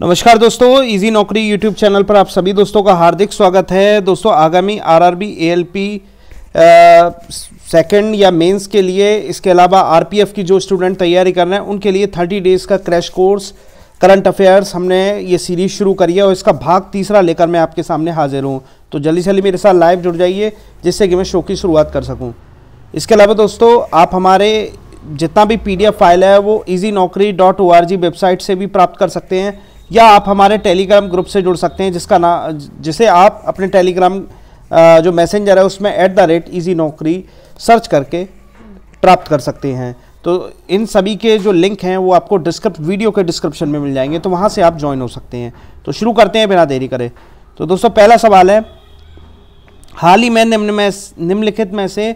नमस्कार दोस्तों इजी नौकरी यूट्यूब चैनल पर आप सभी दोस्तों का हार्दिक स्वागत है दोस्तों आगामी आरआरबी एएलपी सेकंड या मेंस के लिए इसके अलावा आरपीएफ की जो स्टूडेंट तैयारी कर रहे हैं उनके लिए थर्टी डेज़ का क्रैश कोर्स करंट अफेयर्स हमने ये सीरीज शुरू करी है और इसका भाग तीसरा लेकर मैं आपके सामने हाजिर हूँ तो जल्दी से जल्दी मेरे साथ लाइव जुड़ जाइए जिससे कि मैं शो की शुरुआत कर सकूँ इसके अलावा दोस्तों आप हमारे जितना भी पी फाइल है वो ईजी नौकरी डॉट ओ वेबसाइट से भी प्राप्त कर सकते हैं या आप हमारे टेलीग्राम ग्रुप से जुड़ सकते हैं जिसका नाम जिसे आप अपने टेलीग्राम जो मैसेंजर है उसमें at the rate easy Naukri search करके प्राप्त कर सकते हैं तो इन सभी के जो लिंक हैं वो आपको डिस्क्रिप्ट वीडियो के डिस्क्रिप्शन में मिल जाएंगे तो वहाँ से आप ज्वाइन हो सकते हैं तो शुरू करते हैं बिना देरी करें तो दोस्तों पहला सवाल है हाल ही में निम्न में निम्नलिखित में से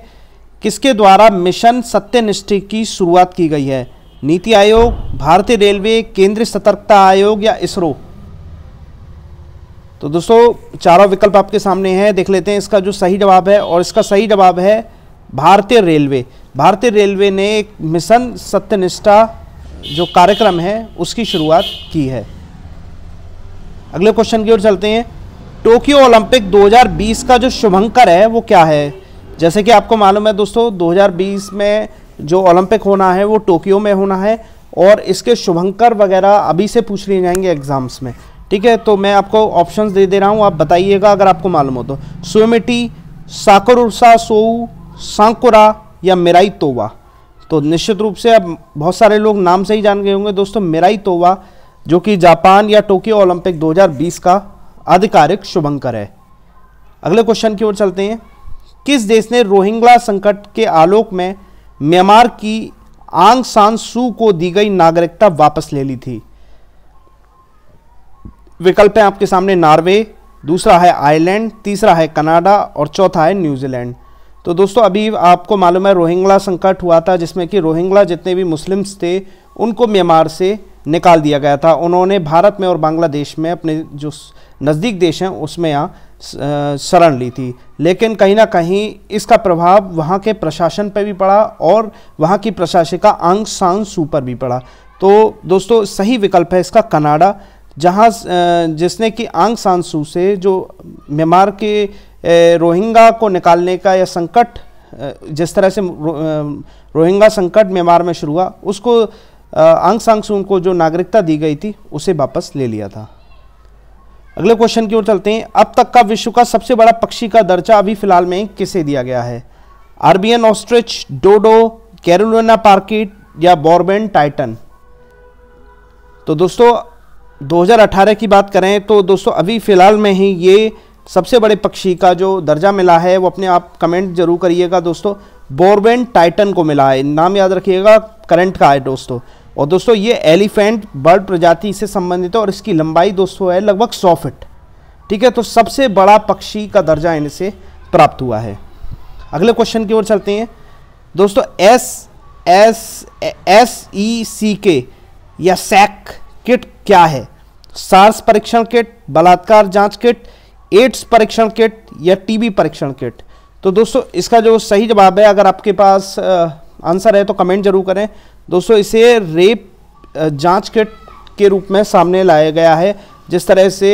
किसके द्वारा मिशन सत्यनिष्ठ की शुरुआत की गई है नीति आयोग भारतीय रेलवे केंद्रीय सतर्कता आयोग या इसरो तो दोस्तों चारों विकल्प आपके सामने हैं देख लेते हैं इसका जो सही जवाब है और इसका सही जवाब है भारतीय रेलवे भारतीय रेलवे ने एक मिशन सत्यनिष्ठा जो कार्यक्रम है उसकी शुरुआत की है अगले क्वेश्चन की ओर चलते हैं टोक्यो ओलंपिक 2020 का जो शुभंकर है वो क्या है जैसे कि आपको मालूम है दोस्तों 2020 में जो ओलंपिक होना है वो टोक्यो में होना है और इसके शुभंकर वगैरह अभी से पूछ लिए जाएंगे एग्ज़ाम्स में ठीक है तो मैं आपको ऑप्शंस दे दे रहा हूँ आप बताइएगा अगर आपको मालूम हो तो सुमिटी साकर उर्सा सोऊ सांकुरा या मेराई तोवा तो निश्चित रूप से अब बहुत सारे लोग नाम से ही जान गए होंगे दोस्तों मेराई तोवा जो कि जापान या टोक्यो ओलंपिक 2020 का आधिकारिक शुभंकर है अगले क्वेश्चन की ओर चलते हैं किस देश ने रोहिंग्ला संकट के आलोक में म्यांमार की आंग सान सू को दी गई नागरिकता वापस ले ली थी विकल्प है आपके सामने नॉर्वे दूसरा है आयरलैंड तीसरा है कनाडा और चौथा है न्यूजीलैंड तो दोस्तों अभी आपको मालूम है रोहिंग्ला संकट हुआ था जिसमें कि रोहिंग्ला जितने भी मुस्लिम्स थे उनको म्यांमार से निकाल दिया गया था उन्होंने भारत में और बांग्लादेश में अपने जो नज़दीक देश हैं उसमें यहाँ शरण ली थी लेकिन कहीं ना कहीं इसका प्रभाव वहाँ के प्रशासन पर भी पड़ा और वहाँ की प्रशासिका आंग सांग सू पर भी पड़ा तो दोस्तों सही विकल्प है इसका कनाडा जहाँ जिसने कि आंग सांग सू से जो म्यांमार के रोहिंगा को निकालने का या संकट जिस तरह से रोहिंगा संकट म्यांमार में शुरू हुआ उसको आंग सांग सू को जो नागरिकता दी गई थी उसे वापस ले लिया था अगले क्वेश्चन की ओर चलते हैं अब तक का विश्व का सबसे बड़ा पक्षी का दर्जा अभी फिलहाल में किसे दिया गया है आरबियन ऑस्ट्रिच डोडो कैरोलिना पार्किट या बॉर्बेन टाइटन तो दोस्तों 2018 की बात करें तो दोस्तों अभी फ़िलहाल में ही ये सबसे बड़े पक्षी का जो दर्जा मिला है वो अपने आप कमेंट जरूर करिएगा दोस्तों बोरबेन टाइटन को मिला है नाम याद रखिएगा करंट का है दोस्तों और दोस्तों ये एलिफेंट बर्ड प्रजाति से संबंधित है और इसकी लंबाई दोस्तों है लगभग सौ फिट ठीक है तो सबसे बड़ा पक्षी का दर्जा इनसे प्राप्त हुआ है अगले क्वेश्चन की ओर चलते हैं दोस्तों S S S E C के या सैक किट क्या है सार्स परीक्षण किट बलात्कार जांच किट एड्स परीक्षण किट या टीबी परीक्षण किट तो दोस्तों इसका जो सही जवाब है अगर आपके पास आंसर है तो कमेंट जरूर करें दोस्तों इसे रेप जांच किट के रूप में सामने लाया गया है जिस तरह से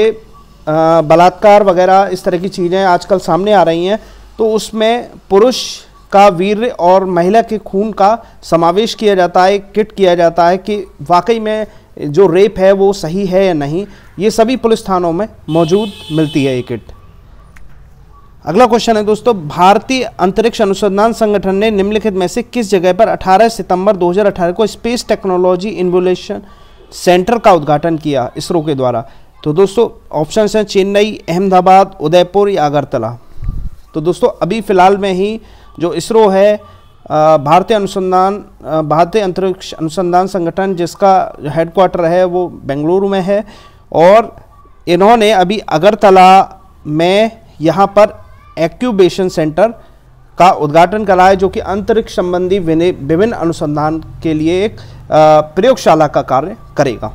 बलात्कार वगैरह इस तरह की चीज़ें आजकल सामने आ रही हैं तो उसमें पुरुष का वीर और महिला के खून का समावेश किया जाता है किट किया जाता है कि वाकई में जो रेप है वो सही है या नहीं ये सभी पुलिस थानों में मौजूद मिलती है ये किट अगला क्वेश्चन है दोस्तों भारतीय अंतरिक्ष अनुसंधान संगठन ने निम्नलिखित में से किस जगह पर 18 सितंबर 2018 को स्पेस टेक्नोलॉजी इन्वोलेशन सेंटर का उद्घाटन किया इसरो के द्वारा तो दोस्तों ऑप्शन हैं चेन्नई अहमदाबाद उदयपुर या अगरतला तो दोस्तों अभी फ़िलहाल में ही जो इसरो है भारतीय अनुसंधान भारतीय अंतरिक्ष अनुसंधान संगठन जिसका हेडक्वार्टर है वो बेंगलुरु में है और इन्होंने अभी अगरतला में यहाँ पर एक्यूबेशन सेंटर का उद्घाटन करा है जो कि अंतरिक्ष संबंधी विभिन्न अनुसंधान के लिए एक प्रयोगशाला का कार्य करेगा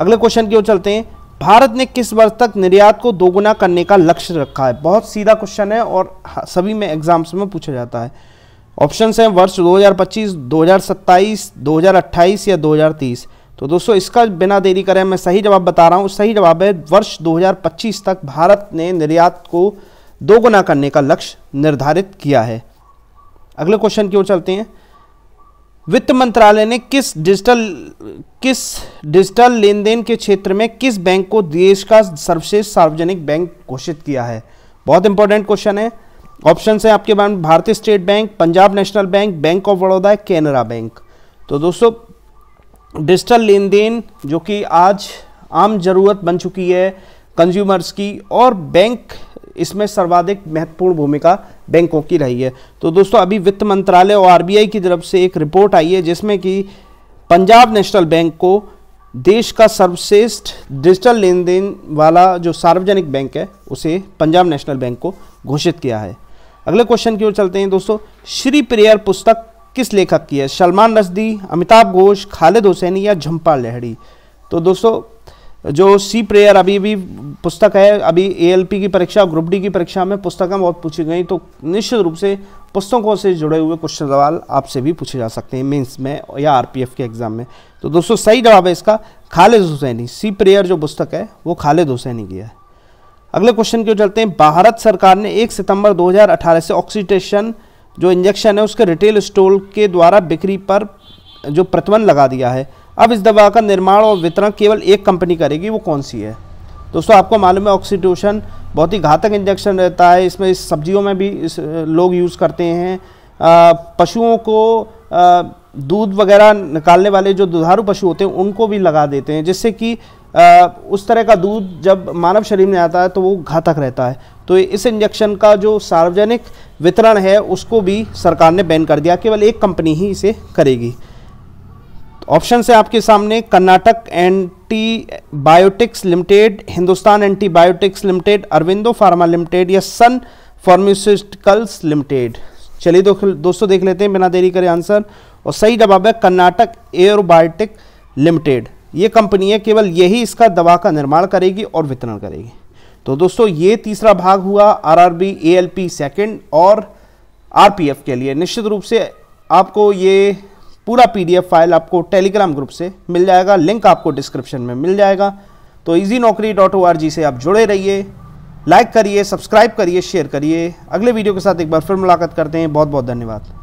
अगले क्वेश्चन की ओर चलते हैं भारत ने किस वर्ष तक निर्यात को दोगुना करने का लक्ष्य रखा है बहुत सीधा क्वेश्चन है और सभी में एग्जाम्स में पूछा जाता है ऑप्शन हैं वर्ष 2025, 2027, 2028 या 2030 तो दोस्तों इसका बिना देरी करें मैं सही जवाब बता रहा हूँ सही जवाब है वर्ष 2025 तक भारत ने निर्यात को दो गुना करने का लक्ष्य निर्धारित किया है अगले क्वेश्चन की ओर चलते हैं वित्त मंत्रालय ने किस डिजिटल किस डिजिटल लेन देन के क्षेत्र में किस बैंक को देश का सर्वश्रेष्ठ सार्वजनिक बैंक घोषित किया है बहुत इंपॉर्टेंट क्वेश्चन है ऑप्शन है आपके में भारतीय State Bank Punjab National Bank Bank of Baroda Canara Bank तो दोस्तों डिजिटल लेन देन जो कि आज आम ज़रूरत बन चुकी है कंज्यूमर्स की और बैंक इसमें सर्वाधिक महत्वपूर्ण भूमिका बैंकों की रही है तो दोस्तों अभी वित्त मंत्रालय और आरबीआई की तरफ से एक रिपोर्ट आई है जिसमें कि पंजाब नेशनल बैंक को देश का सर्वश्रेष्ठ डिजिटल लेन देन वाला जो सार्वजनिक बैंक है उसे पंजाब नेशनल बैंक को घोषित किया है अगले क्वेश्चन की ओर चलते हैं दोस्तों श्री प्रेयर पुस्तक किस लेखक की है सलमान रसदी अमिताभ घोष खालिद हुसैनी या झंपा लहड़ी तो दोस्तों जो सी प्रेयर अभी भी पुस्तक है अभी ए की परीक्षा ग्रुप डी की परीक्षा में पुस्तकें बहुत पूछी गई तो निश्चित रूप से पुस्तकों से जुड़े हुए क्वेश्चन सवाल आपसे भी पूछे जा सकते हैं मेंस में या आरपीएफ के एग्ज़ाम में तो दोस्तों सही जवाब है इसका खालिद हुसैनी सी प्रेयर जो पुस्तक है वो खालिद हुसैनी की है अगले क्वेश्चन की ओर चलते हैं भारत सरकार ने एक सितंबर दो से ऑक्सीटेशन जो इंजेक्शन है उसके रिटेल स्टोर के द्वारा बिक्री पर जो प्रतिबंध लगा दिया है अब इस दवा का निर्माण और वितरण केवल एक कंपनी करेगी वो कौन सी है दोस्तों आपको मालूम है ऑक्सीट्यूशन बहुत ही घातक इंजेक्शन रहता है इसमें इस सब्जियों में भी इस लोग यूज़ करते हैं पशुओं को दूध वगैरह निकालने वाले जो दुधारू पशु होते हैं उनको भी लगा देते हैं जिससे कि उस तरह का दूध जब मानव शरीर में आता है तो वो घातक रहता है तो इस इंजेक्शन का जो सार्वजनिक वितरण है उसको भी सरकार ने बैन कर दिया केवल एक कंपनी ही इसे करेगी ऑप्शन है आपके सामने Karnataka Antibiotics Limited Hindustan Antibiotics Limited Aurobindo Pharma Limited या सन फार्मास्यूटिकल्स लिमिटेड चलिए दो, दोस्तों देख लेते हैं बिना देरी करें आंसर और सही जवाब है कर्नाटक एयरबायोटिक लिमिटेड ये कंपनी है केवल यही इसका दवा का निर्माण करेगी और वितरण करेगी तो दोस्तों ये तीसरा भाग हुआ एल पी सेकेंड और एफ के लिए निश्चित रूप से आपको ये पूरा पीडीएफ फाइल आपको टेलीग्राम ग्रुप से मिल जाएगा लिंक आपको डिस्क्रिप्शन में मिल जाएगा तो ईजी नौकरी डॉट ओ आर जी से आप जुड़े रहिए लाइक करिए सब्सक्राइब करिए शेयर करिए अगले वीडियो के साथ एक बार फिर मुलाकात करते हैं बहुत बहुत धन्यवाद